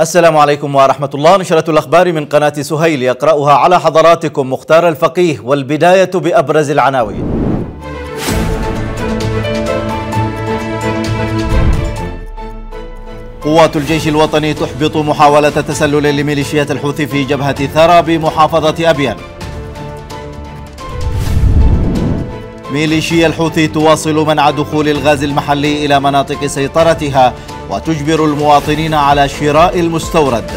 السلام عليكم ورحمة الله نشرة الأخبار من قناة سهيل يقرأها على حضراتكم مختار الفقيه والبداية بأبرز العناوين قوات الجيش الوطني تحبط محاولة تسلل لميليشيات الحوثي في جبهة ثرى بمحافظة أبيان ميليشيا الحوثي تواصل منع دخول الغاز المحلي إلى مناطق سيطرتها وتجبر المواطنين على شراء المستورد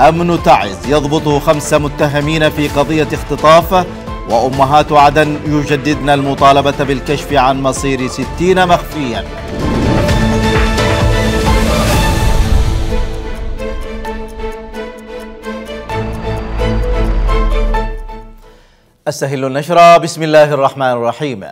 أمن تعز يضبط خمس متهمين في قضية اختطاف وأمهات عدن يجددن المطالبة بالكشف عن مصير ستين مخفياً أستهل النشرة بسم الله الرحمن الرحيم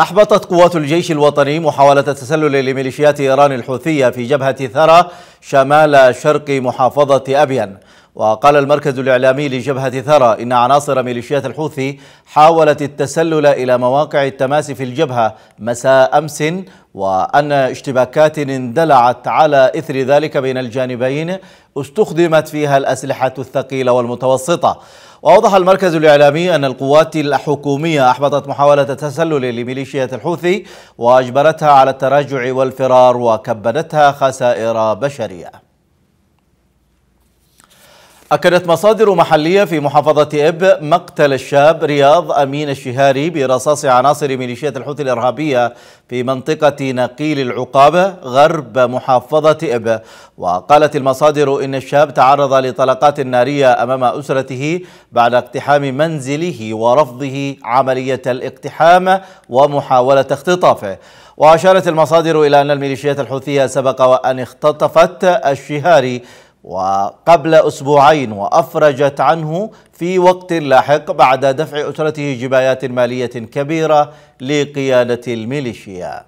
أحبطت قوات الجيش الوطني محاولة تسلل لميليشيات إيران الحوثية في جبهة ثرى شمال شرق محافظة أبين وقال المركز الإعلامي لجبهة ثرى إن عناصر ميليشيات الحوثي حاولت التسلل إلى مواقع التماس في الجبهة مساء أمس وأن اشتباكات اندلعت على إثر ذلك بين الجانبين استخدمت فيها الأسلحة الثقيلة والمتوسطة وأوضح المركز الإعلامي أن القوات الحكومية أحبطت محاولة تسلل لميليشيا الحوثي وأجبرتها على التراجع والفرار وكبدتها خسائر بشرية أكدت مصادر محلية في محافظة إب مقتل الشاب رياض أمين الشهاري برصاص عناصر ميليشيات الحوثي الإرهابية في منطقة نقيل العقابة غرب محافظة إب وقالت المصادر إن الشاب تعرض لطلقات نارية أمام أسرته بعد اقتحام منزله ورفضه عملية الاقتحام ومحاولة اختطافه وأشارت المصادر إلى أن الميليشيات الحوثية سبق وأن اختطفت الشهاري وقبل أسبوعين وأفرجت عنه في وقت لاحق بعد دفع أسرته جبايات مالية كبيرة لقيادة الميليشيا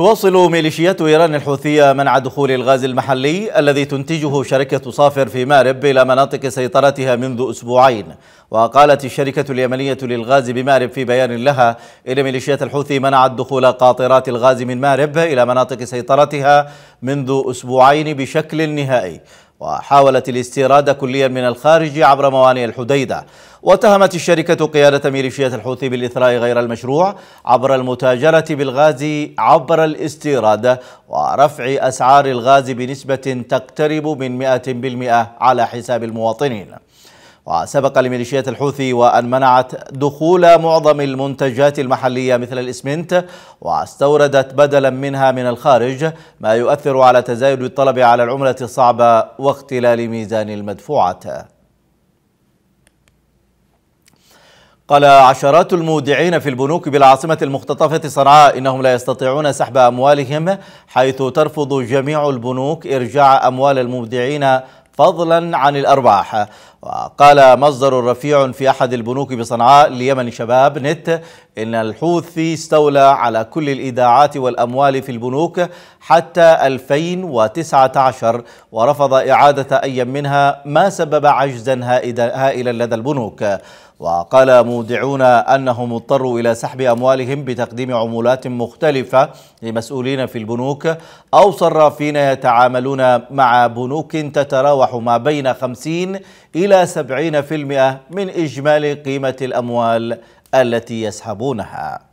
تواصل ميليشيات إيران الحوثية منع دخول الغاز المحلي الذي تنتجه شركة صافر في مارب إلى مناطق سيطرتها منذ أسبوعين وقالت الشركة اليمنية للغاز بمارب في بيان لها إن ميليشيات الحوثي منعت دخول قاطرات الغاز من مارب إلى مناطق سيطرتها منذ أسبوعين بشكل نهائي وحاولت الاستيراد كليا من الخارج عبر موانئ الحديدة واتهمت الشركة قيادة ميليشيات الحوثي بالإثراء غير المشروع عبر المتاجرة بالغاز عبر الاستيراد ورفع أسعار الغاز بنسبة تقترب من 100% على حساب المواطنين وسبق لميليشيات الحوثي وأن منعت دخول معظم المنتجات المحلية مثل الإسمنت واستوردت بدلا منها من الخارج ما يؤثر على تزايد الطلب على العملة الصعبة واختلال ميزان المدفوعات قال عشرات المودعين في البنوك بالعاصمة المختطفة صنعاء إنهم لا يستطيعون سحب أموالهم حيث ترفض جميع البنوك إرجاع أموال المودعين فضلا عن الأرباح وقال مصدر رفيع في أحد البنوك بصنعاء ليمن شباب نت إن الحوثي استولى على كل الإيداعات والأموال في البنوك حتى 2019 ورفض إعادة أي منها ما سبب عجزا هائلا لدى البنوك وقال مودعون أنهم اضطروا إلى سحب أموالهم بتقديم عمولات مختلفة لمسؤولين في البنوك أو صرافين يتعاملون مع بنوك تتراوح ما بين 50 إلى 70% من إجمالي قيمة الأموال التي يسحبونها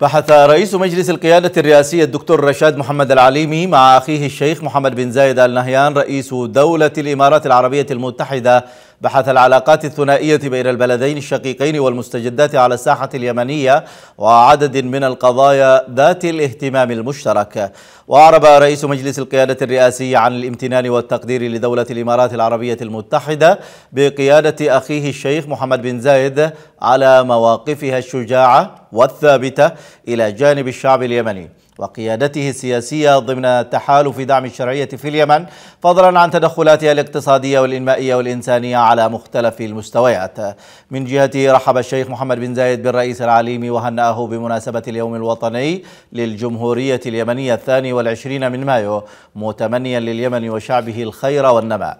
بحث رئيس مجلس القيادة الرئاسي الدكتور رشاد محمد العليمي مع أخيه الشيخ محمد بن زايد آل نهيان رئيس دولة الإمارات العربية المتحدة بحث العلاقات الثنائية بين البلدين الشقيقين والمستجدات على الساحة اليمنية وعدد من القضايا ذات الاهتمام المشترك وأعرب رئيس مجلس القيادة الرئاسي عن الامتنان والتقدير لدولة الإمارات العربية المتحدة بقيادة أخيه الشيخ محمد بن زايد على مواقفها الشجاعة والثابتة إلى جانب الشعب اليمني وقيادته السياسية ضمن تحالف دعم الشرعية في اليمن فضلا عن تدخلاتها الاقتصادية والإنمائية والإنسانية على مختلف المستويات من جهته رحب الشيخ محمد بن زايد بالرئيس العليمي وهنأه بمناسبة اليوم الوطني للجمهورية اليمنية الثاني والعشرين من مايو متمنيا لليمن وشعبه الخير والنماء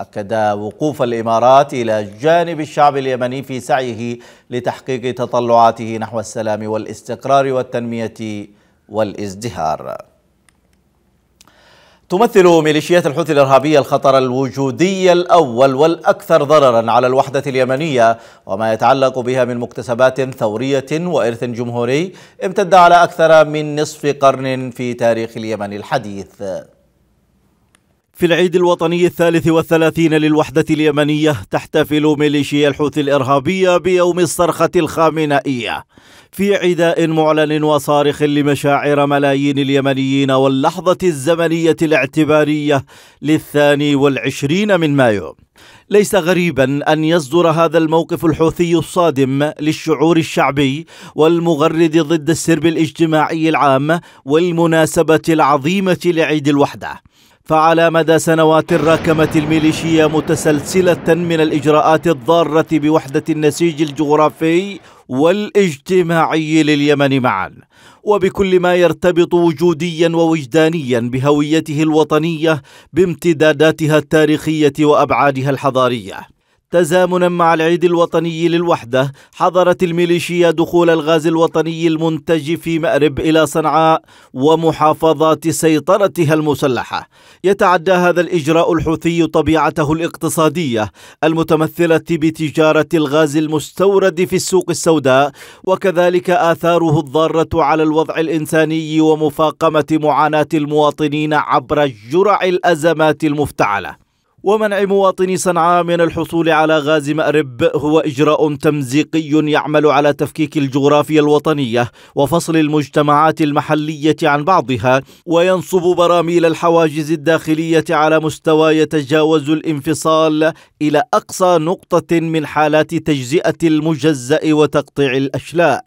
أكد وقوف الإمارات إلى جانب الشعب اليمني في سعيه لتحقيق تطلعاته نحو السلام والاستقرار والتنمية والازدهار تمثل ميليشيات الحوثي الإرهابية الخطر الوجودي الأول والأكثر ضررا على الوحدة اليمنية وما يتعلق بها من مكتسبات ثورية وإرث جمهوري امتد على أكثر من نصف قرن في تاريخ اليمن الحديث في العيد الوطني الثالث والثلاثين للوحدة اليمنية تحتفل ميليشيا الحوثي الإرهابية بيوم الصرخة الخامنائية في عداء معلن وصارخ لمشاعر ملايين اليمنيين واللحظة الزمنية الاعتبارية للثاني والعشرين من مايو ليس غريبا أن يصدر هذا الموقف الحوثي الصادم للشعور الشعبي والمغرد ضد السرب الاجتماعي العام والمناسبة العظيمة لعيد الوحدة فعلى مدى سنوات راكمت الميليشيا متسلسلة من الإجراءات الضارة بوحدة النسيج الجغرافي والاجتماعي لليمن معا وبكل ما يرتبط وجوديا ووجدانيا بهويته الوطنيه بامتداداتها التاريخيه وابعادها الحضاريه تزامنا مع العيد الوطني للوحدة حظرت الميليشيا دخول الغاز الوطني المنتج في مأرب إلى صنعاء ومحافظات سيطرتها المسلحة يتعدى هذا الإجراء الحوثي طبيعته الاقتصادية المتمثلة بتجارة الغاز المستورد في السوق السوداء وكذلك آثاره الضارة على الوضع الإنساني ومفاقمة معاناة المواطنين عبر جرع الأزمات المفتعلة ومنع مواطني صنعاء من الحصول على غاز مأرب هو إجراء تمزيقي يعمل على تفكيك الجغرافيا الوطنية وفصل المجتمعات المحلية عن بعضها وينصب براميل الحواجز الداخلية على مستوى يتجاوز الانفصال إلى أقصى نقطة من حالات تجزئة المجزأ وتقطيع الأشلاء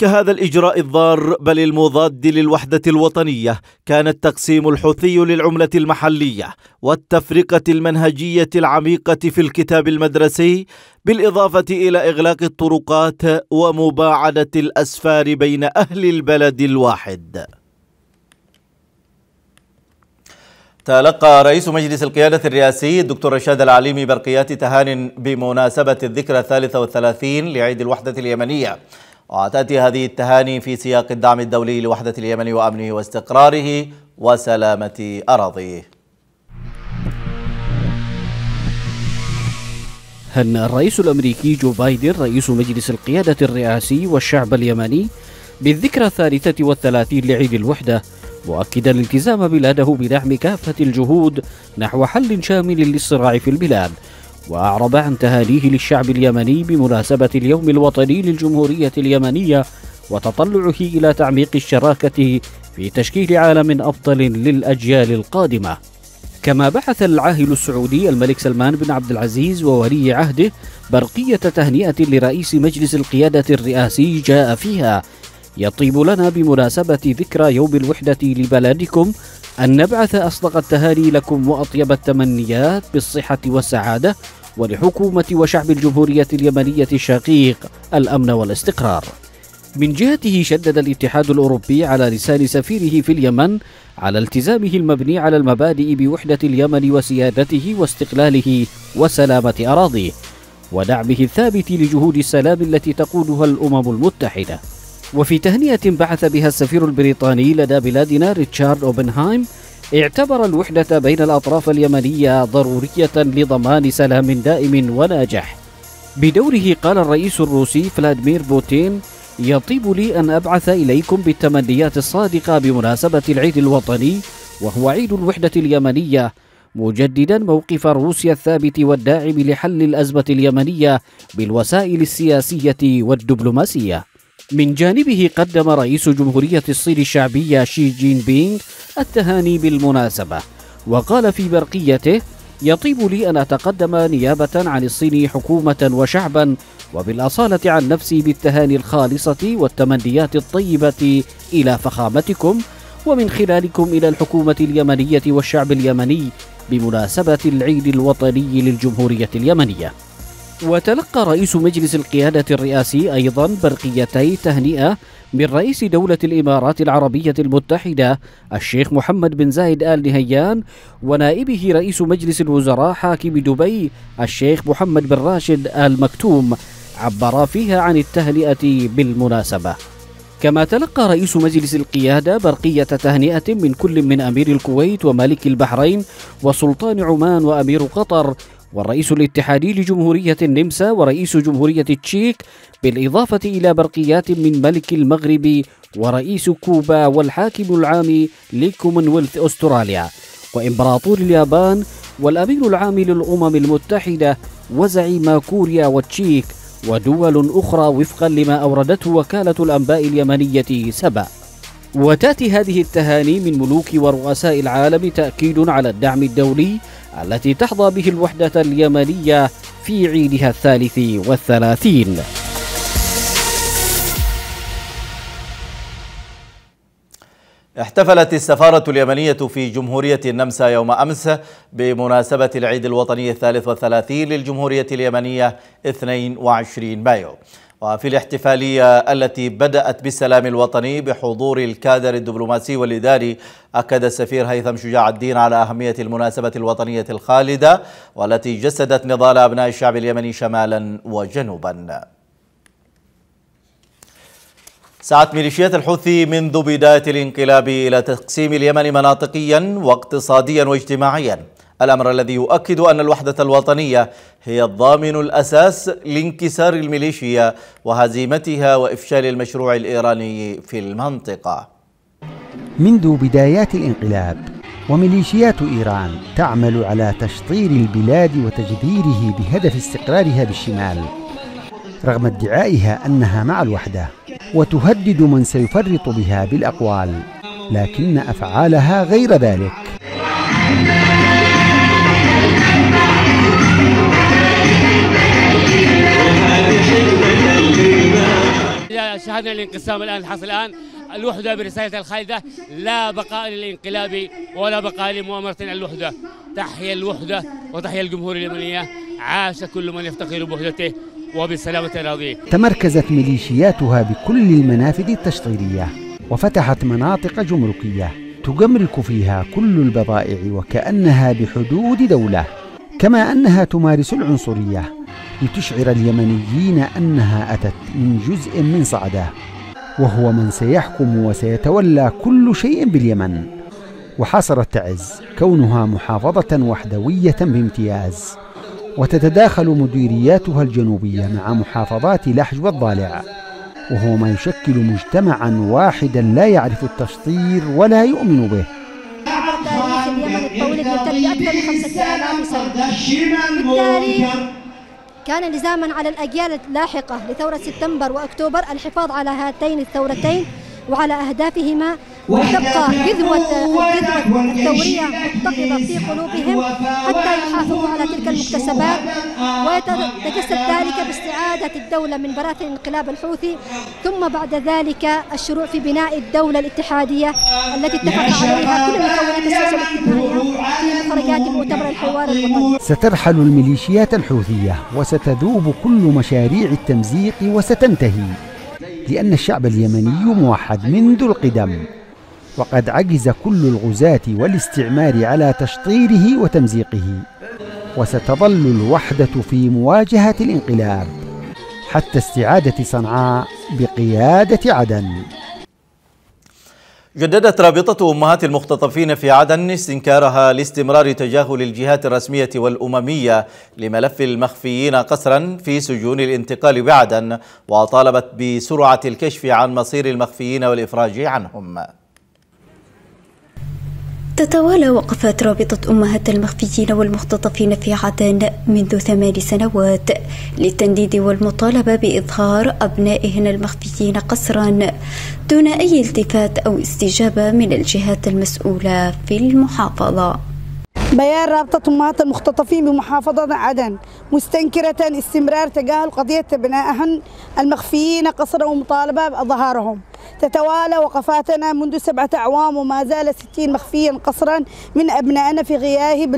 كهذا الإجراء الضار بل المضاد للوحدة الوطنية كان التقسيم الحوثي للعملة المحلية والتفرقة المنهجية العميقة في الكتاب المدرسي بالإضافة إلى إغلاق الطرقات ومباعدة الأسفار بين أهل البلد الواحد تلقى رئيس مجلس القيادة الرئاسي الدكتور رشاد العليمي برقيات تهان بمناسبة الذكرى الثالثة والثلاثين لعيد الوحدة اليمنية وتأتي هذه التهاني في سياق الدعم الدولي لوحدة اليمن وأمنه واستقراره وسلامة أراضيه هنأ الرئيس الأمريكي جو بايدن رئيس مجلس القيادة الرئاسي والشعب اليمني بالذكرى الثالثة والثلاثين لعيد الوحدة مؤكدا التزام بلاده بدعم كافة الجهود نحو حل شامل للصراع في البلاد وأعرب عن تهانيه للشعب اليمني بمناسبة اليوم الوطني للجمهورية اليمنية وتطلعه إلى تعميق الشراكة في تشكيل عالم أفضل للأجيال القادمة كما بعث العاهل السعودي الملك سلمان بن عبد العزيز وولي عهده برقية تهنئة لرئيس مجلس القيادة الرئاسي جاء فيها يطيب لنا بمناسبة ذكرى يوم الوحدة لبلدكم أن نبعث أصدق التهاني لكم وأطيب التمنيات بالصحة والسعادة ولحكومة وشعب الجمهورية اليمنية الشقيق الأمن والاستقرار. من جهته شدد الاتحاد الأوروبي على لسان سفيره في اليمن على التزامه المبني على المبادئ بوحدة اليمن وسيادته واستقلاله وسلامة أراضيه ودعمه الثابت لجهود السلام التي تقودها الأمم المتحدة وفي تهنئة بعث بها السفير البريطاني لدى بلادنا ريتشارد أوبنهايم اعتبر الوحدة بين الأطراف اليمنية ضرورية لضمان سلام دائم وناجح بدوره قال الرئيس الروسي فلاديمير بوتين يطيب لي أن أبعث إليكم بالتمنيات الصادقة بمناسبة العيد الوطني وهو عيد الوحدة اليمنية مجددا موقف روسيا الثابت والداعم لحل الأزمة اليمنية بالوسائل السياسية والدبلوماسية من جانبه قدم رئيس جمهورية الصين الشعبية شي جين بينغ التهاني بالمناسبة وقال في برقيته يطيب لي أن أتقدم نيابة عن الصين حكومة وشعبا وبالأصالة عن نفسي بالتهاني الخالصة والتمنيات الطيبة إلى فخامتكم ومن خلالكم إلى الحكومة اليمنية والشعب اليمني بمناسبة العيد الوطني للجمهورية اليمنية وتلقى رئيس مجلس القيادة الرئاسي أيضا برقيتي تهنئة من رئيس دولة الإمارات العربية المتحدة الشيخ محمد بن زايد آل نهيان ونائبه رئيس مجلس الوزراء حاكم دبي الشيخ محمد بن راشد آل مكتوم عبرا فيها عن التهنئة بالمناسبة كما تلقى رئيس مجلس القيادة برقية تهنئة من كل من أمير الكويت وملك البحرين وسلطان عمان وأمير قطر والرئيس الاتحادي لجمهورية النمسا ورئيس جمهورية التشيك بالإضافة إلى برقيات من ملك المغرب ورئيس كوبا والحاكم العام لكومنولث أستراليا وإمبراطور اليابان والأمين العام للأمم المتحدة وزعيم كوريا والتشيك ودول أخرى وفقا لما أوردته وكالة الأنباء اليمنية سبأ وتأتي هذه التهاني من ملوك ورؤساء العالم تأكيد على الدعم الدولي التي تحظى به الوحدة اليمنية في عيدها الثالث والثلاثين احتفلت السفارة اليمنية في جمهورية النمسا يوم أمس بمناسبة العيد الوطني الثالث والثلاثين للجمهورية اليمنية 22 مايو وفي الاحتفالية التي بدأت بالسلام الوطني بحضور الكادر الدبلوماسي والإداري أكد السفير هيثم شجاع الدين على أهمية المناسبة الوطنية الخالدة والتي جسدت نضال أبناء الشعب اليمني شمالا وجنوبا سعت ميليشيات الحوثي منذ بداية الانقلاب إلى تقسيم اليمن مناطقيا واقتصاديا واجتماعيا الأمر الذي يؤكد أن الوحدة الوطنية هي الضامن الأساس لانكسار الميليشيا وهزيمتها وإفشال المشروع الإيراني في المنطقة منذ بدايات الانقلاب وميليشيات إيران تعمل على تشطير البلاد وتجذيره بهدف استقرارها بالشمال رغم ادعائها أنها مع الوحدة وتهدد من سيفرط بها بالأقوال لكن أفعالها غير ذلك شاهدنا الانقسام الان حصل الان الوحده برسالتها الخالده لا بقاء للانقلاب ولا بقاء لمؤامره الوحده تحيا الوحده وتحيا الجمهور اليمنيه عاش كل من يفتخر بوحدته وبسلامه اراضيه تمركزت ميليشياتها بكل المنافذ التشغيليه وفتحت مناطق جمركيه تجمرك فيها كل البضائع وكانها بحدود دوله كما انها تمارس العنصريه لتشعر اليمنيين أنها أتت من جزء من صعده وهو من سيحكم وسيتولى كل شيء باليمن وحاصرت تعز كونها محافظة وحدوية بامتياز وتتداخل مديرياتها الجنوبية مع محافظات لحج والضالع وهو ما يشكل مجتمعا واحدا لا يعرف التشطير ولا يؤمن به اليمن الطويل يمتد بأكثر من 5000 سنة كان لزاما على الأجيال اللاحقة لثورة سبتمبر وأكتوبر الحفاظ على هاتين الثورتين وعلى أهدافهما وتبقى جذوة الثورية مفتقدة في قلوبهم حتى يحافظوا على تلك المكتسبات ويتجسد ذلك باستعادة الدولة من براثن انقلاب الحوثي ثم بعد ذلك الشروع في بناء الدولة الاتحادية التي اتفق عليها كل مكونات السياسة الاجتماعية في مخرجات مؤتمر الحوار الوطني سترحل الميليشيات الحوثية وستذوب كل مشاريع التمزيق وستنتهي لأن الشعب اليمني موحد منذ القدم وقد عجز كل الغزاة والاستعمار على تشطيره وتمزيقه وستظل الوحدة في مواجهة الانقلاب حتى استعادة صنعاء بقيادة عدن جددت رابطة أمهات المختطفين في عدن استنكارها لاستمرار تجاهل الجهات الرسمية والأممية لملف المخفيين قسرا في سجون الانتقال بعدن وطالبت بسرعة الكشف عن مصير المخفيين والإفراج عنهم تتوالى وقفات رابطة أمهات المخفيين والمختطفين في عدن منذ ثمان سنوات للتنديد والمطالبة بإظهار أبنائهن المخفيين قسرا دون أي التفات أو استجابة من الجهات المسؤولة في المحافظة بيان رابطة أمهات المختطفين بمحافظة عدن مستنكرة استمرار تجاهل قضية أبنائهن المخفيين قصرا ومطالبة بأظهارهم تتوالى وقفاتنا منذ سبعة أعوام وما زال ستين مخفيا قصرا من أبنائنا في غياهب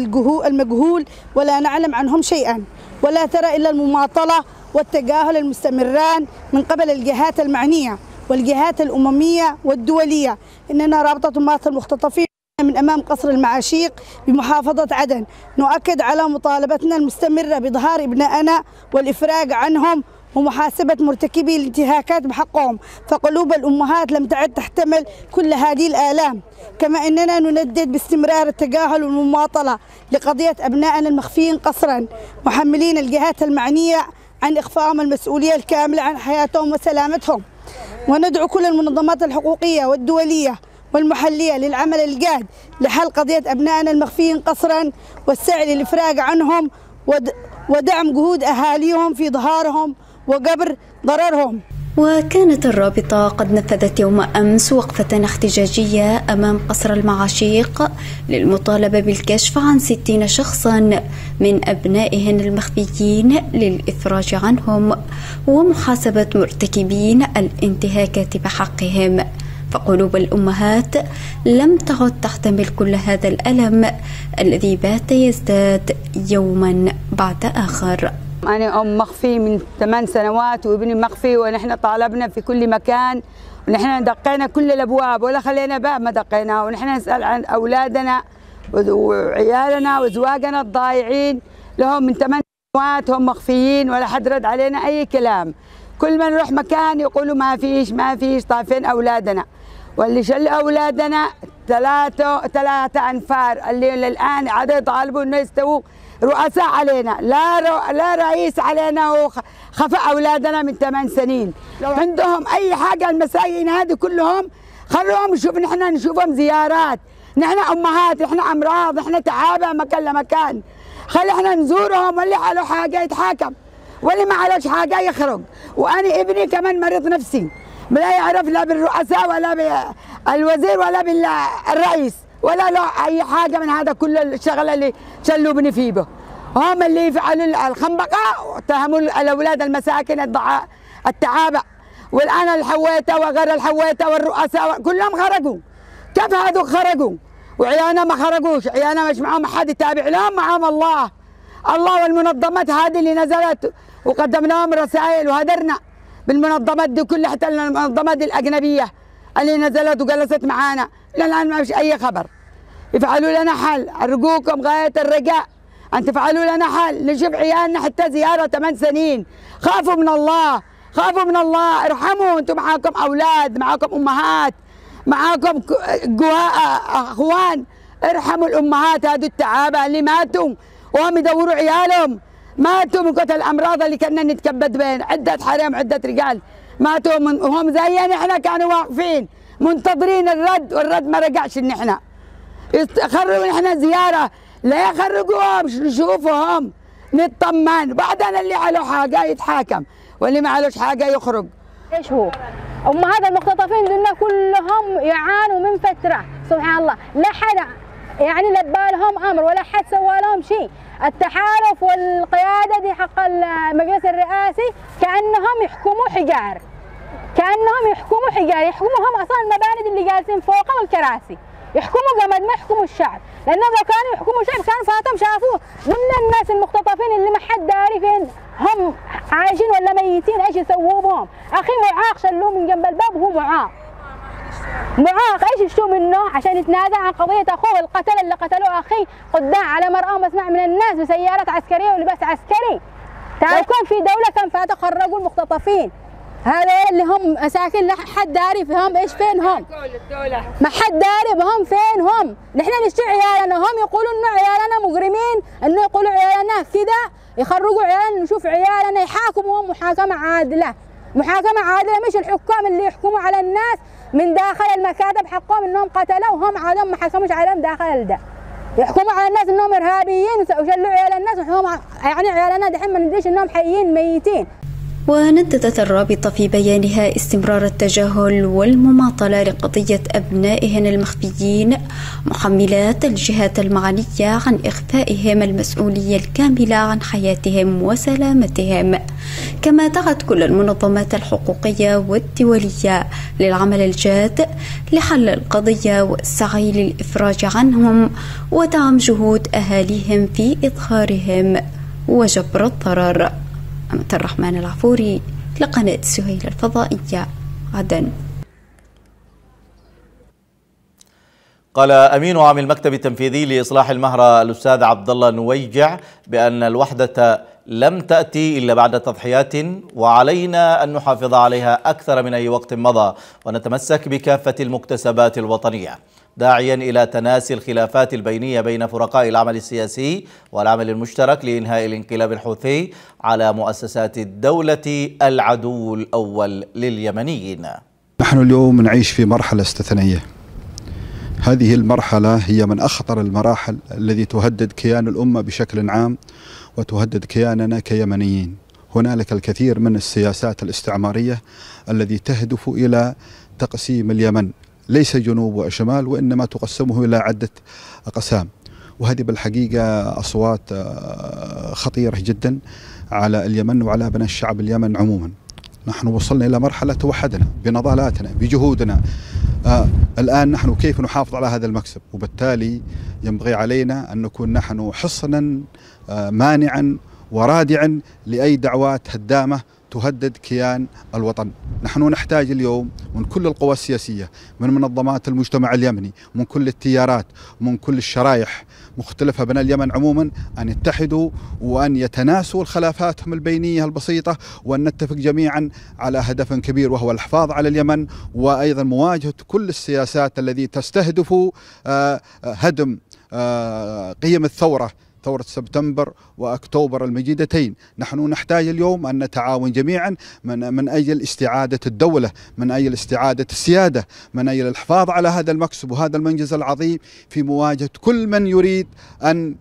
المجهول ولا نعلم عنهم شيئا ولا ترى إلا المماطلة والتجاهل المستمران من قبل الجهات المعنية والجهات الأممية والدولية إننا رابطة أمهات المختطفين من أمام قصر المعاشيق بمحافظة عدن نؤكد على مطالبتنا المستمرة بإظهار أبنائنا والإفراج عنهم ومحاسبة مرتكبي الانتهاكات بحقهم فقلوب الأمهات لم تعد تحتمل كل هذه الآلام كما أننا نندد باستمرار التجاهل والمماطلة لقضية أبنائنا المخفيين قصرا محملين الجهات المعنية عن إخفاهم المسؤولية الكاملة عن حياتهم وسلامتهم وندعو كل المنظمات الحقوقية والدولية والمحلية للعمل الجاد لحل قضية أبنائنا المخفيين قصرا والسعي للإفراج عنهم ودعم جهود أهاليهم في ظهارهم وقبر ضررهم وكانت الرابطة قد نفذت يوم أمس وقفة احتجاجية أمام قصر المعاشيق للمطالبة بالكشف عن ستين شخصا من أبنائهن المخفيين للإفراج عنهم ومحاسبة مرتكبين الانتهاكات بحقهم فقلوب الأمهات لم تعد تحتمل كل هذا الألم الذي بات يزداد يوما بعد آخر أنا أم مخفي من ثمان سنوات وابني مخفي ونحن طالبنا في كل مكان ونحن دقينا كل الأبواب ولا خلينا باب ما دقيناه ونحن نسأل عن أولادنا وعيالنا وزواجنا الضايعين لهم من ثمان سنوات هم مخفيين ولا حد رد علينا أي كلام كل ما نروح مكان يقولوا ما فيش ما فيش طافين أولادنا واللي شل أولادنا ثلاثة ثلاثة أنفار اللي الآن عدد يطالبوا إنه يستووا رؤساء علينا لا رو... لا رئيس علينا وخفى أولادنا من ثمان سنين لو... عندهم أي حاجة المساجين هذه كلهم خلوهم نشوف نحن نشوفهم زيارات نحن أمهات نحن أمراض نحن تعابة مكان لمكان خلي احنا نزورهم واللي على حاجة يتحاكم واللي ما عليهش حاجة يخرج وأنا ابني كمان مريض نفسي لا يعرف لا بالرؤساء ولا بالوزير ولا بالرئيس ولا له اي حاجه من هذا كل الشغله اللي شلوا بني فيه هم اللي يفعلوا الخنبقه واتهموا الاولاد المساكن الضعاء التعابة والان الحويته وغير الحويته والرؤساء كلهم خرجوا كيف هذو خرجوا وعيانا ما خرجوش عيانا مش معاهم حد يتابع لهم معاهم الله الله والمنظمات هذه اللي نزلت وقدمناهم رسائل وهدرنا بالمنظمات دي كلها حتى المنظمات الاجنبيه اللي نزلت وجلست معانا للان ما فيش اي خبر افعلوا لنا حل ارجوكم غايه الرجاء ان تفعلوا لنا حل نشوف عيالنا حتى زياره 8 سنين خافوا من الله خافوا من الله ارحموا انتم معاكم اولاد معاكم امهات معاكم جواء اخوان ارحموا الامهات هذه التعابه اللي ماتوا وهم يدوروا عيالهم ماتوا من كتل الامراض اللي كنا نتكبد بين عده حرام عده رجال ماتوا من وهم زينا احنا كانوا واقفين منتظرين الرد والرد ما رجعش ان احنا خرجوا احنا زياره لا يخرجوهم نشوفهم نطمن بعدين اللي عليه حاجه يتحاكم واللي ما علوش حاجه يخرج ايش هو امهات المختطفين دول كلهم يعانوا من فتره سبحان الله لا حدا يعني لبالهم امر ولا حد سوى لهم شيء التحالف والقيادة دي حق المجلس الرئاسي كأنهم يحكموا حجار كأنهم يحكموا حجار يحكموا هم أصلا المباني اللي جالسين فوقها والكراسي يحكموا جمد ما يحكموا الشعب لأنهم لو كانوا يحكموا الشعب كان فاتهم شافوه ضمن الناس المختطفين اللي ما حد داري فين هم عايشين ولا ميتين ايش يسووا بهم أخي معاق شلوه من جنب الباب وهو معاق معاق ايش يشتو منه عشان يتنازل عن قضيه اخوه القتله اللي قتلوه اخيه قدام على مرأة مسمع من الناس بسيارات عسكريه ولباس عسكري تعال. لو كان في دوله كان فاتوا خرجوا المختطفين هذا اللي هم ساكن لا حد داري فيهم ايش فين هم ما حد داري بهم فين هم نحن نشتي عيالنا هم يقولوا انه عيالنا مجرمين انه يقولوا عيالنا كذا يخرجوا عيالنا نشوف عيالنا يحاكموهم محاكمه عادله محاكمه عادله مش الحكام اللي يحكموا على الناس من داخل المكاتب حقهم انهم قتلوهم وهم عادهم ما حكموش عليهم داخل ده يحكموا على الناس انهم ارهابيين وشلوا عيال الناس وحكموا يعني عيالنا دحين ما ندريش انهم حيين ميتين ونددت الرابطة في بيانها استمرار التجاهل والمماطلة لقضية أبنائهن المخفيين محملات الجهات المعنية عن إخفائهم المسؤولية الكاملة عن حياتهم وسلامتهم كما دعت كل المنظمات الحقوقية والدولية للعمل الجاد لحل القضية والسعي للإفراج عنهم ودعم جهود أهاليهم في إظهارهم وجبر الضرر عبد الرحمن العفوري لقناة سهيل الفضائية عدن قال امين عام المكتب التنفيذي لاصلاح المهره الاستاذ عبد الله نويجع بان الوحده لم تاتي الا بعد تضحيات وعلينا ان نحافظ عليها اكثر من اي وقت مضى ونتمسك بكافه المكتسبات الوطنيه داعيا إلى تناسي الخلافات البينية بين فرقاء العمل السياسي والعمل المشترك لإنهاء الانقلاب الحوثي على مؤسسات الدولة العدو الأول لليمنيين نحن اليوم نعيش في مرحلة استثنائية هذه المرحلة هي من أخطر المراحل الذي تهدد كيان الأمة بشكل عام وتهدد كياننا كيمنيين هنالك الكثير من السياسات الاستعمارية التي تهدف إلى تقسيم اليمن ليس جنوب وشمال وإنما تقسمه إلى عدة أقسام وهذه بالحقيقة أصوات آه، خطيرة جدا على اليمن وعلى أبناء الشعب اليمن عموما نحن وصلنا إلى مرحلة توحدنا بنضالاتنا بجهودنا آه الآن نحن كيف نحافظ على هذا المكسب وبالتالي ينبغي علينا أن نكون نحن حصنا آه مانعا ورادعا لأي دعوات هدامة تهدد كيان الوطن نحن نحتاج اليوم من كل القوى السياسية من منظمات المجتمع اليمني من كل التيارات من كل الشرائح مختلفة بين اليمن عموما أن يتحدوا وأن يتناسوا الخلافاتهم البينية البسيطة وأن نتفق جميعا على هدف كبير وهو الحفاظ على اليمن وأيضا مواجهة كل السياسات التي تستهدف آه، هدم آه، قيم الثورة ثورة سبتمبر وأكتوبر المجيدتين نحن نحتاج اليوم أن نتعاون جميعا من, من أجل استعادة الدولة من أجل استعادة السيادة من أجل الحفاظ على هذا المكسب وهذا المنجز العظيم في مواجهة كل من يريد أن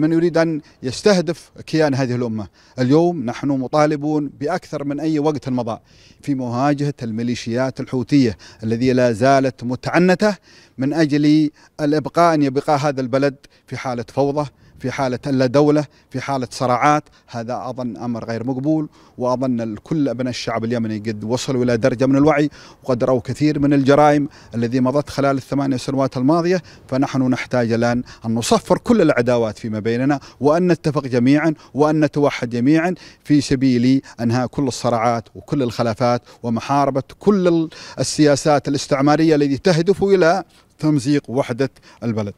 من يريد أن يستهدف كيان هذه الأمة اليوم نحن مطالبون بأكثر من أي وقت مضى في مواجهة الميليشيات الحوثية الذي لا زالت متعنتة من أجل الإبقاء أن يبقى هذا البلد في حالة فوضى في حالة لا دولة في حالة صراعات هذا أظن أمر غير مقبول وأظن الكل أبناء الشعب اليمني قد وصلوا إلى درجة من الوعي وقد رأوا كثير من الجرائم الذي مضت خلال الثمانية سنوات الماضية فنحن نحتاج الآن أن نصفر كل العداوات فيما بيننا وأن نتفق جميعا وأن نتوحد جميعا في سبيل أنهاء كل الصراعات وكل الخلافات ومحاربة كل السياسات الاستعمارية التي تهدف إلى تمزيق وحدة البلد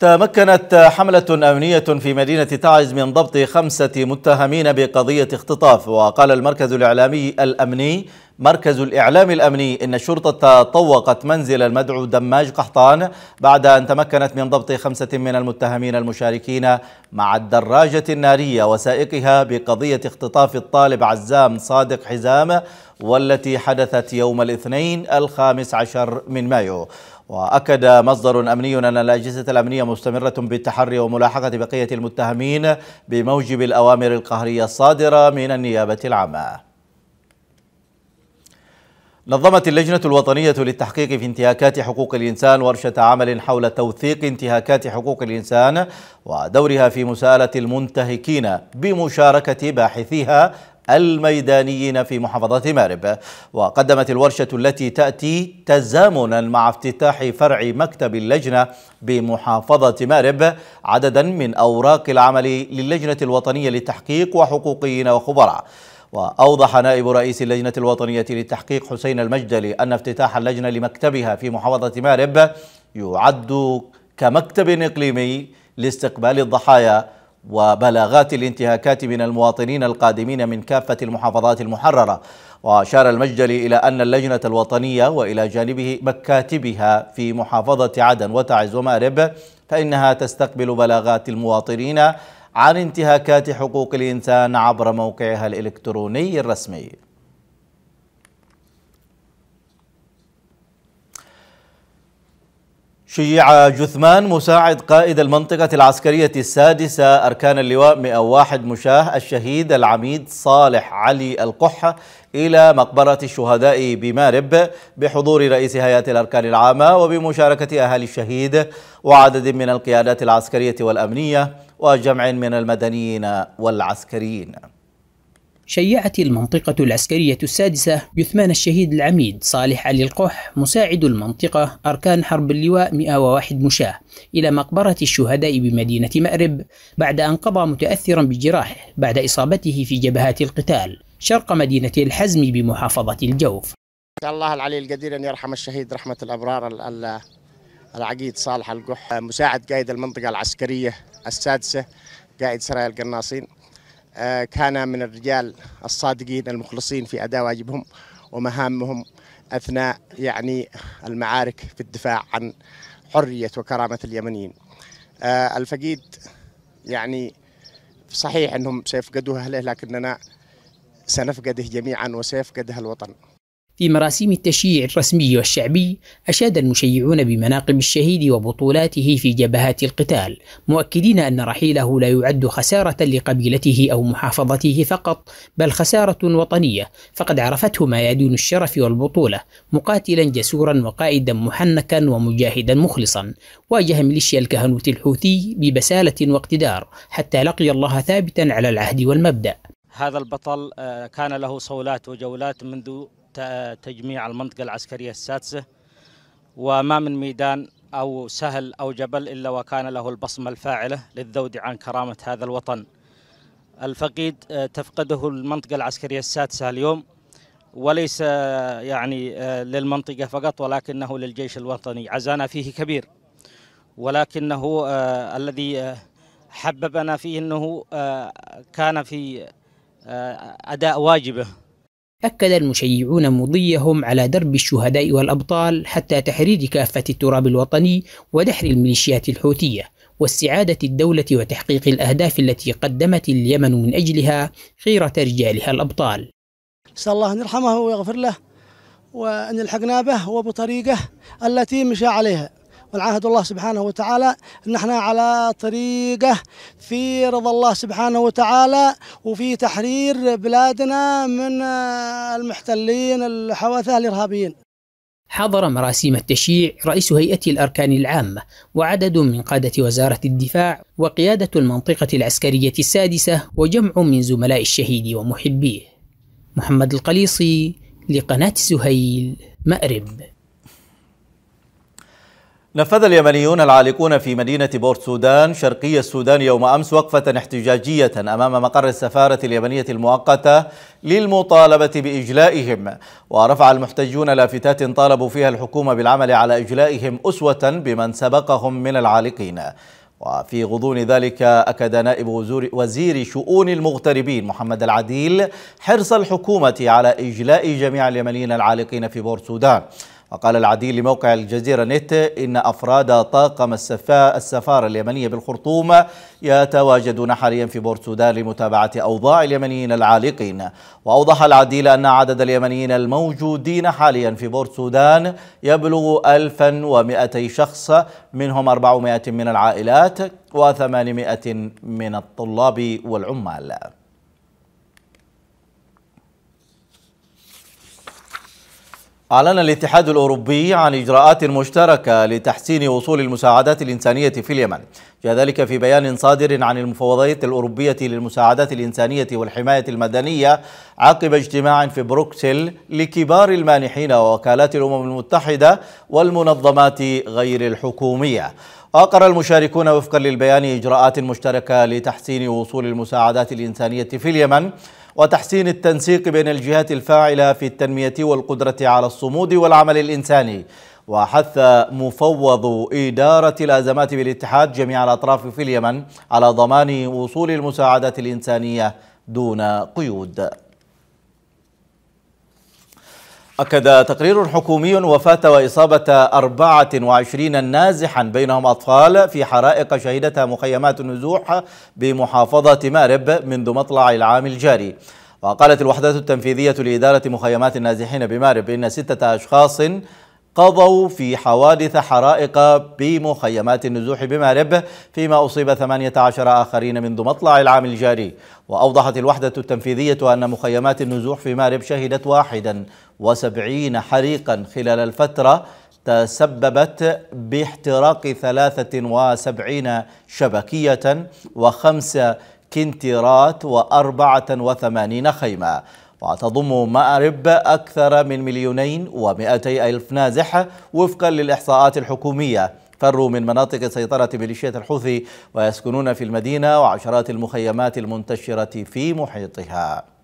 تمكنت حملة أمنية في مدينة تعز من ضبط خمسة متهمين بقضية اختطاف وقال المركز الإعلامي الأمني مركز الإعلام الأمني إن الشرطة طوقت منزل المدعو دماج قحطان بعد أن تمكنت من ضبط خمسة من المتهمين المشاركين مع الدراجة النارية وسائقها بقضية اختطاف الطالب عزام صادق حزام والتي حدثت يوم الاثنين الخامس عشر من مايو وأكد مصدر أمني أن الأجهزة الأمنية مستمرة بالتحري وملاحقة بقية المتهمين بموجب الأوامر القهرية الصادرة من النيابة العامة نظمت اللجنة الوطنية للتحقيق في انتهاكات حقوق الإنسان ورشة عمل حول توثيق انتهاكات حقوق الإنسان ودورها في مساءلة المنتهكين بمشاركة باحثيها الميدانيين في محافظة مارب وقدمت الورشة التي تأتي تزامنا مع افتتاح فرع مكتب اللجنة بمحافظة مارب عددا من أوراق العمل للجنة الوطنية للتحقيق وحقوقيين وخبراء وأوضح نائب رئيس اللجنة الوطنية للتحقيق حسين المجدلي أن افتتاح اللجنة لمكتبها في محافظة مارب يعد كمكتب إقليمي لاستقبال الضحايا وبلاغات الانتهاكات من المواطنين القادمين من كافة المحافظات المحررة وأشار المجدلي إلى أن اللجنة الوطنية وإلى جانبه مكاتبها في محافظة عدن وتعز ومأرب فإنها تستقبل بلاغات المواطنين عن انتهاكات حقوق الإنسان عبر موقعها الإلكتروني الرسمي شيع جثمان مساعد قائد المنطقة العسكرية السادسة أركان اللواء 101 مشاه الشهيد العميد صالح علي القحة إلى مقبرة الشهداء بمارب بحضور رئيس هيئة الأركان العامة وبمشاركة أهالي الشهيد وعدد من القيادات العسكرية والأمنية وجمع من المدنيين والعسكريين شيعت المنطقة العسكرية السادسة جثمان الشهيد العميد صالح علي القح مساعد المنطقة أركان حرب اللواء 101 مشاة إلى مقبرة الشهداء بمدينة مأرب بعد أن قضى متأثرا بجراحه بعد إصابته في جبهات القتال شرق مدينة الحزم بمحافظة الجوف الله العلي القدير أن يرحم الشهيد رحمة الأبرار العقيد صالح القح مساعد قائد المنطقة العسكرية السادسة قائد سرايا القناصين آه، كان من الرجال الصادقين المخلصين في أداء واجبهم ومهامهم أثناء يعني المعارك في الدفاع عن حرية وكرامة اليمنيين آه، الفقيد يعني صحيح أنهم سيفقدوه أهله لكننا سنفقده جميعا وسيفقده الوطن في مراسيم التشييع الرسمي والشعبي أشاد المشيعون بمناقب الشهيد وبطولاته في جبهات القتال مؤكدين أن رحيله لا يعد خسارة لقبيلته أو محافظته فقط بل خسارة وطنية فقد عرفته ميادين الشرف والبطولة مقاتلا جسورا وقائدا محنكا ومجاهدا مخلصا واجه ميليشيا الكهنوت الحوثي ببسالة واقتدار حتى لقي الله ثابتا على العهد والمبدأ هذا البطل آه، كان له صولات وجولات منذ تجميع المنطقة العسكرية السادسة وما من ميدان أو سهل أو جبل إلا وكان له البصمة الفاعلة للذود عن كرامة هذا الوطن الفقيد آه، تفقده المنطقة العسكرية السادسة اليوم وليس آه، يعني آه، للمنطقة فقط ولكنه للجيش الوطني عزانا فيه كبير ولكنه الذي حببنا فيه أنه كان في أداء واجبه أكد المشيعون مضيهم على درب الشهداء والأبطال حتى تحرير كافة التراب الوطني ودحر الميليشيات الحوثية واستعادة الدولة وتحقيق الأهداف التي قدمت اليمن من أجلها خيرة رجالها الأبطال نسأل الله أن يرحمه ويغفر له وأن يلحقنا به وبطريقه التي مشى عليها والعهد الله سبحانه وتعالى أن احنا على طريقة في رضا الله سبحانه وتعالى وفي تحرير بلادنا من المحتلين الحوثة الإرهابيين حضر مراسيم التشييع رئيس هيئة الأركان العامة وعدد من قادة وزارة الدفاع وقيادة المنطقة العسكرية السادسة وجمع من زملاء الشهيد ومحبيه محمد القليصي لقناة سهيل مأرب نفذ اليمنيون العالقون في مدينة بورت سودان شرقي السودان يوم أمس وقفة احتجاجية أمام مقر السفارة اليمنية المؤقتة للمطالبة بإجلائهم ورفع المحتجون لافتات طالبوا فيها الحكومة بالعمل على إجلائهم أسوة بمن سبقهم من العالقين وفي غضون ذلك أكد نائب وزير شؤون المغتربين محمد العديل حرص الحكومة على إجلاء جميع اليمنيين العالقين في بورت سودان وقال العديل لموقع الجزيرة نت إن أفراد طاقم السفارة اليمنية بالخرطوم يتواجدون حاليا في بورت سودان لمتابعة أوضاع اليمنيين العالقين وأوضح العديل أن عدد اليمنيين الموجودين حاليا في بورت سودان يبلغ 1200 شخص منهم 400 من العائلات و800 من الطلاب والعمال أعلن الاتحاد الأوروبي عن إجراءات مشتركة لتحسين وصول المساعدات الإنسانية في اليمن جاء ذلك في بيان صادر عن المفوضية الأوروبية للمساعدات الإنسانية والحماية المدنية عقب اجتماع في بروكسل لكبار المانحين ووكالات الأمم المتحدة والمنظمات غير الحكومية أقر المشاركون وفقا للبيان إجراءات مشتركة لتحسين وصول المساعدات الإنسانية في اليمن وتحسين التنسيق بين الجهات الفاعلة في التنمية والقدرة على الصمود والعمل الإنساني وحث مفوض إدارة الأزمات بالاتحاد جميع الأطراف في اليمن على ضمان وصول المساعدات الإنسانية دون قيود أكد تقرير حكومي وفاة وإصابة 24 نازحا بينهم أطفال في حرائق شهدتها مخيمات النزوح بمحافظة مارب منذ مطلع العام الجاري وقالت الوحدات التنفيذية لإدارة مخيمات النازحين بمارب إن ستة أشخاص قضوا في حوادث حرائق بمخيمات النزوح بمارب فيما أصيب 18 آخرين منذ مطلع العام الجاري وأوضحت الوحدة التنفيذية أن مخيمات النزوح في مارب شهدت 71 حريقا خلال الفترة تسببت باحتراق 73 شبكية وخمسة كنترات و84 خيمة وتضم مأرب أكثر من مليونين ومئتي ألف نازح وفقا للإحصاءات الحكومية فروا من مناطق سيطرة ميليشيات الحوثي ويسكنون في المدينة وعشرات المخيمات المنتشرة في محيطها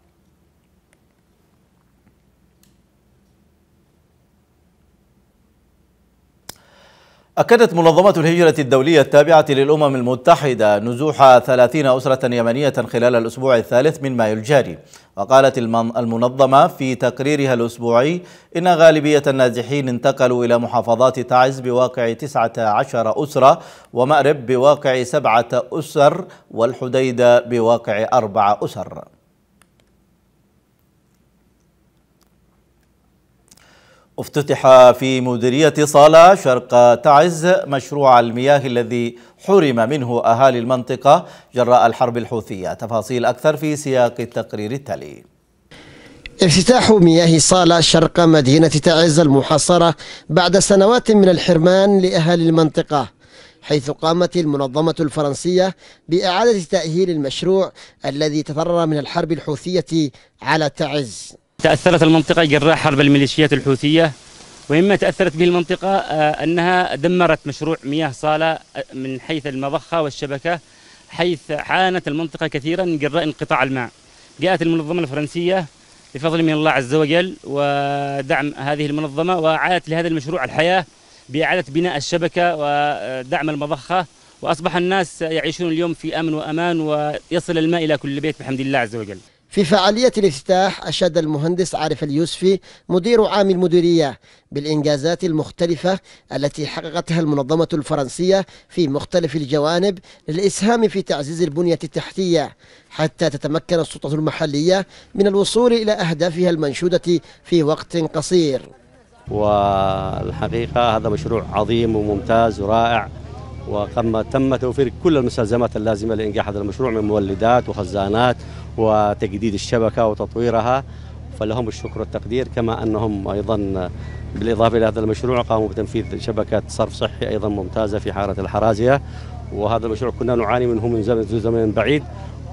أكدت منظمة الهجرة الدولية التابعة للأمم المتحدة نزوح 30 أسرة يمنية خلال الأسبوع الثالث من مايو الجاري وقالت المنظمة في تقريرها الأسبوعي إن غالبية النازحين انتقلوا إلى محافظات تعز بواقع 19 أسرة ومأرب بواقع سبعة أسر والحديدة بواقع 4 أسر افتتح في مديرية صالة شرق تعز مشروع المياه الذي حرم منه أهالي المنطقة جراء الحرب الحوثية تفاصيل أكثر في سياق التقرير التالي افتتاح مياه صالة شرق مدينة تعز المحاصرة بعد سنوات من الحرمان لأهالي المنطقة حيث قامت المنظمة الفرنسية بإعادة تأهيل المشروع الذي تضرر من الحرب الحوثية على تعز تأثرت المنطقة جراء حرب الميليشيات الحوثية ومما تأثرت به المنطقة آه، أنها دمرت مشروع مياه صالة آه، من حيث المضخة والشبكة حيث عانت المنطقة كثيرا جراء انقطاع الماء جاءت المنظمة الفرنسية بفضل من الله عز وجل ودعم هذه المنظمة وعادت لهذا المشروع الحياة بإعادة بناء الشبكة ودعم المضخة وأصبح الناس يعيشون اليوم في أمن وأمان ويصل الماء إلى كل بيت بحمد الله عز وجل في فعالية الافتتاح أشاد المهندس عارف اليوسفي مدير عام المديرية بالإنجازات المختلفة التي حققتها المنظمة الفرنسية في مختلف الجوانب للإسهام في تعزيز البنية التحتية حتى تتمكن السلطة المحلية من الوصول إلى أهدافها المنشودة في وقت قصير والحقيقة هذا مشروع عظيم وممتاز ورائع وقم تم توفير كل المستلزمات اللازمة لإنجاح هذا المشروع من مولدات وخزانات وتجديد الشبكة وتطويرها فلهم الشكر والتقدير كما أنهم أيضا بالإضافة إلى هذا المشروع قاموا بتنفيذ شبكة صرف صحي أيضا ممتازة في حارة الحرازية وهذا المشروع كنا نعاني منه من زمن زمن بعيد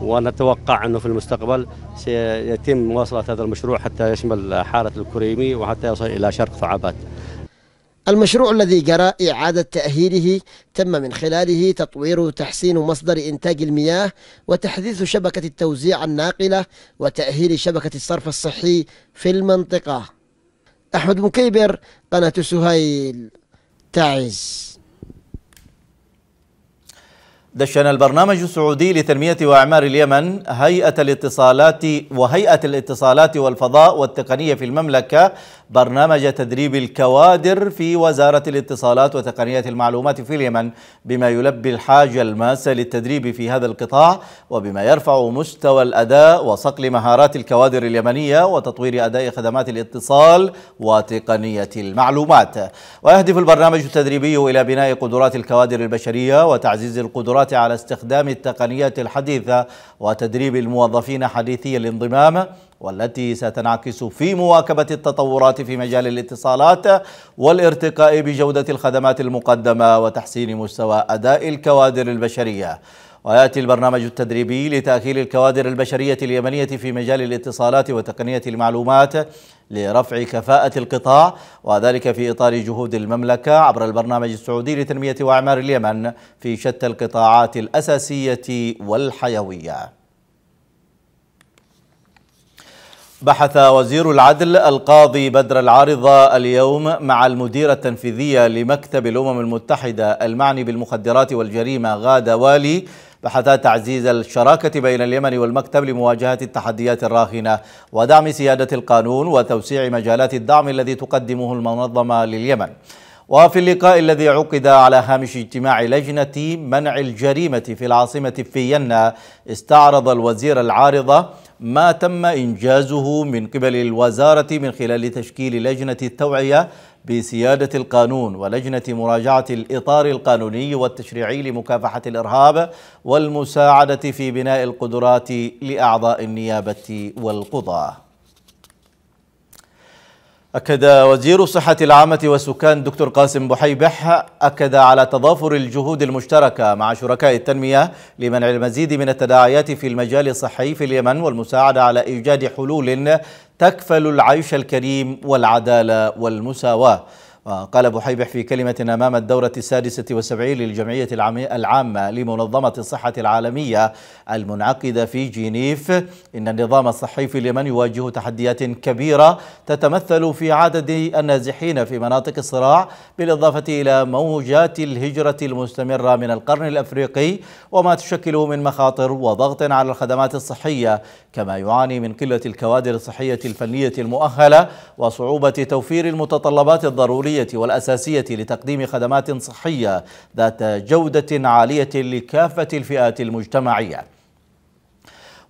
ونتوقع أنه في المستقبل سيتم مواصلة هذا المشروع حتى يشمل حارة الكريمي وحتى يصل إلى شرق ثعابات المشروع الذي جرى إعادة تأهيله تم من خلاله تطوير وتحسين مصدر إنتاج المياه وتحديث شبكة التوزيع الناقلة وتأهيل شبكة الصرف الصحي في المنطقة أحمد مكيبر قناة سهيل تعز دشن البرنامج السعودي لتنمية وإعمار اليمن هيئة الاتصالات وهيئة الاتصالات والفضاء والتقنية في المملكة برنامج تدريب الكوادر في وزارة الاتصالات وتقنية المعلومات في اليمن بما يلبي الحاجة الماسة للتدريب في هذا القطاع وبما يرفع مستوى الأداء وصقل مهارات الكوادر اليمنية وتطوير أداء خدمات الاتصال وتقنية المعلومات ويهدف البرنامج التدريبي إلى بناء قدرات الكوادر البشرية وتعزيز القدرات على استخدام التقنيات الحديثة وتدريب الموظفين حديثي الانضمام والتي ستنعكس في مواكبة التطورات في مجال الاتصالات والارتقاء بجودة الخدمات المقدمة وتحسين مستوى أداء الكوادر البشرية وياتي البرنامج التدريبي لتاهيل الكوادر البشريه اليمنيه في مجال الاتصالات وتقنيه المعلومات لرفع كفاءه القطاع وذلك في اطار جهود المملكه عبر البرنامج السعودي لتنميه واعمار اليمن في شتى القطاعات الاساسيه والحيويه بحث وزير العدل القاضي بدر العارضة اليوم مع المديرة التنفيذية لمكتب الأمم المتحدة المعني بالمخدرات والجريمة غادة والي بحثا تعزيز الشراكة بين اليمن والمكتب لمواجهة التحديات الراهنة ودعم سيادة القانون وتوسيع مجالات الدعم الذي تقدمه المنظمة لليمن وفي اللقاء الذي عقد على هامش اجتماع لجنة منع الجريمة في العاصمة فيينا استعرض الوزير العارضة ما تم إنجازه من قبل الوزارة من خلال تشكيل لجنة التوعية بسيادة القانون ولجنة مراجعة الإطار القانوني والتشريعي لمكافحة الإرهاب والمساعدة في بناء القدرات لأعضاء النيابة والقضاء أكد وزير الصحة العامة والسكان دكتور قاسم بحيبح أكد على تضافر الجهود المشتركة مع شركاء التنمية لمنع المزيد من التداعيات في المجال الصحي في اليمن والمساعدة على إيجاد حلول تكفل العيش الكريم والعدالة والمساواة وقال أبو حيبح في كلمة أمام الدورة السادسة والسبعين للجمعية العامة لمنظمة الصحة العالمية المنعقدة في جنيف إن النظام الصحي في اليمن يواجه تحديات كبيرة تتمثل في عدد النازحين في مناطق الصراع بالإضافة إلى موجات الهجرة المستمرة من القرن الأفريقي وما تشكله من مخاطر وضغط على الخدمات الصحية كما يعاني من قلة الكوادر الصحية الفنية المؤهلة وصعوبة توفير المتطلبات الضرورية الضرورية والأساسية لتقديم خدمات صحية ذات جودة عالية لكافة الفئات المجتمعية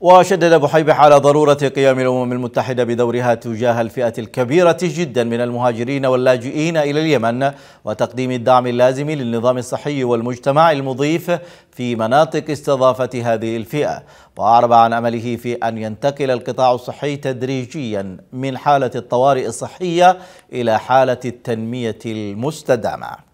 وشدد بحيبح على ضرورة قيام الأمم المتحدة بدورها تجاه الفئة الكبيرة جدا من المهاجرين واللاجئين إلى اليمن وتقديم الدعم اللازم للنظام الصحي والمجتمع المضيف في مناطق استضافة هذه الفئة وأعرب عن أمله في أن ينتقل القطاع الصحي تدريجيا من حالة الطوارئ الصحية إلى حالة التنمية المستدامة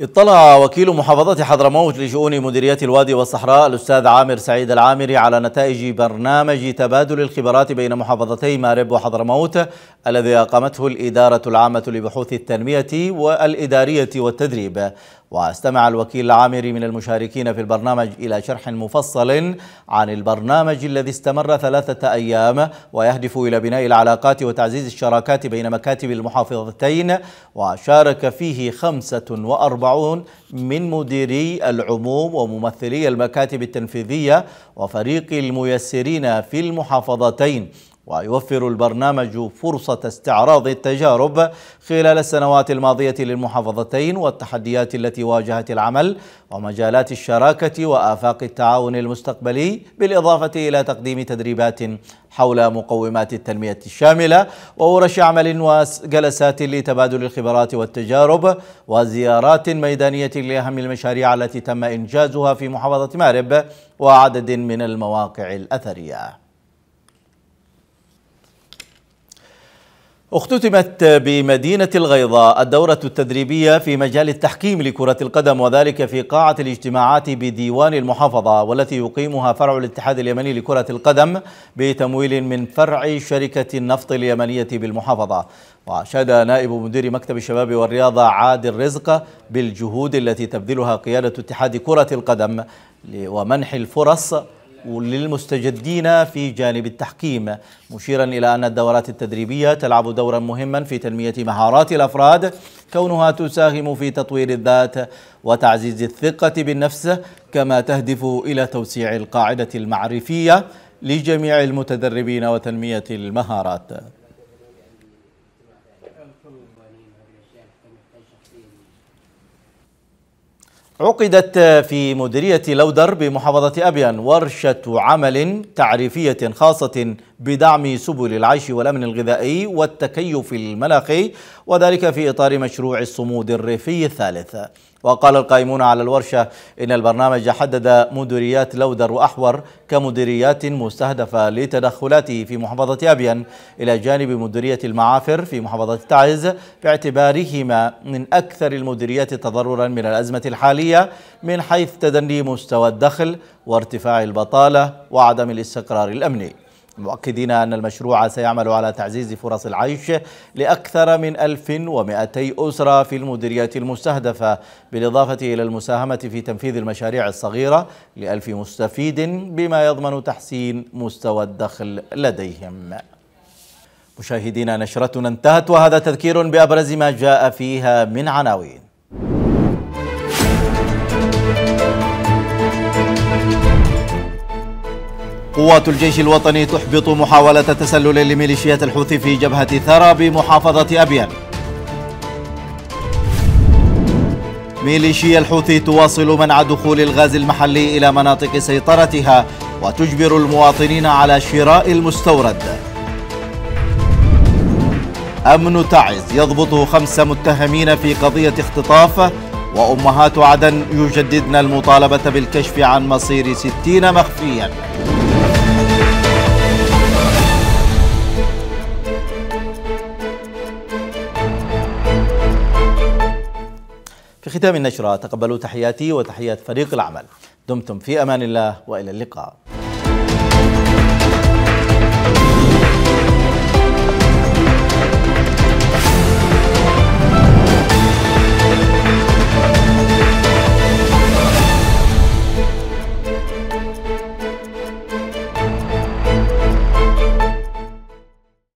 اطلع وكيل محافظة حضرموت لشؤون مديرية الوادي والصحراء الأستاذ عامر سعيد العامري على نتائج برنامج تبادل الخبرات بين محافظتي مارب وحضرموت الذي أقامته الإدارة العامة لبحوث التنمية والإدارية والتدريب واستمع الوكيل العامري من المشاركين في البرنامج إلى شرح مفصل عن البرنامج الذي استمر ثلاثة أيام ويهدف إلى بناء العلاقات وتعزيز الشراكات بين مكاتب المحافظتين وشارك فيه 45 من مديري العموم وممثلي المكاتب التنفيذية وفريق الميسرين في المحافظتين ويوفر البرنامج فرصة استعراض التجارب خلال السنوات الماضية للمحافظتين والتحديات التي واجهت العمل ومجالات الشراكة وآفاق التعاون المستقبلي بالإضافة إلى تقديم تدريبات حول مقومات التنمية الشاملة وورش عمل وجلسات لتبادل الخبرات والتجارب وزيارات ميدانية لأهم المشاريع التي تم إنجازها في محافظة مارب وعدد من المواقع الأثرية اختتمت بمدينة الغيضة الدورة التدريبية في مجال التحكيم لكرة القدم وذلك في قاعة الاجتماعات بديوان المحافظة والتي يقيمها فرع الاتحاد اليمني لكرة القدم بتمويل من فرع شركة النفط اليمنية بالمحافظة وأشاد نائب مدير مكتب الشباب والرياضة عادل رزق بالجهود التي تبذلها قيادة اتحاد كرة القدم ومنح الفرص للمستجدين في جانب التحكيم مشيرا إلى أن الدورات التدريبية تلعب دورا مهما في تنمية مهارات الأفراد كونها تساهم في تطوير الذات وتعزيز الثقة بالنفس كما تهدف إلى توسيع القاعدة المعرفية لجميع المتدربين وتنمية المهارات عقدت في مديرية لودر بمحافظة أبيان ورشة عمل تعريفية خاصة بدعم سبل العيش والأمن الغذائي والتكيف المناخي وذلك في إطار مشروع الصمود الريفي الثالث وقال القائمون على الورشة إن البرنامج حدد مديريات لودر وأحور كمديريات مستهدفة لتدخلاته في محافظة أبين إلى جانب مديرية المعافر في محافظة تعز باعتبارهما من أكثر المديريات تضررا من الأزمة الحالية من حيث تدني مستوى الدخل وارتفاع البطالة وعدم الاستقرار الأمني مؤكدين أن المشروع سيعمل على تعزيز فرص العيش لأكثر من 1200 أسرة في المديريات المستهدفة بالإضافة إلى المساهمة في تنفيذ المشاريع الصغيرة لألف مستفيد بما يضمن تحسين مستوى الدخل لديهم مشاهدينا نشرتنا انتهت وهذا تذكير بأبرز ما جاء فيها من عناوين قوات الجيش الوطني تحبط محاولة تسلل لميليشيات الحوثي في جبهة ثرى بمحافظة أبيان ميليشيا الحوثي تواصل منع دخول الغاز المحلي إلى مناطق سيطرتها وتجبر المواطنين على شراء المستورد أمن تعز يضبط خمس متهمين في قضية اختطاف وأمهات عدن يجددن المطالبة بالكشف عن مصير ستين مخفياً في ختام النشرة تقبلوا تحياتي وتحيات فريق العمل دمتم في أمان الله وإلى اللقاء